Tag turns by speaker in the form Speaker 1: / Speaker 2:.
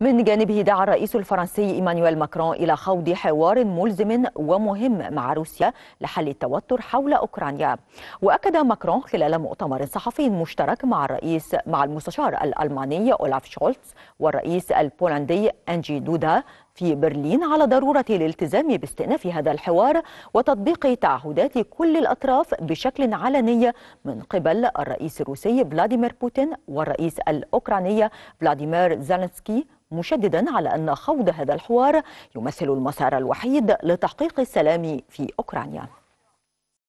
Speaker 1: من جانبه دعا الرئيس الفرنسي إيمانويل ماكرون إلى خوض حوار ملزم ومهم مع روسيا لحل التوتر حول أوكرانيا وأكد ماكرون خلال مؤتمر صحفي مشترك مع الرئيس مع المستشار الألماني أولاف شولتز والرئيس البولندي أنجي دودا في برلين على ضرورة الالتزام باستئناف هذا الحوار وتطبيق تعهدات كل الأطراف بشكل علني من قبل الرئيس الروسي فلاديمير بوتين والرئيس الأوكراني فلاديمير زالنسكي مشددا على أن خوض هذا الحوار يمثل المسار الوحيد لتحقيق السلام في أوكرانيا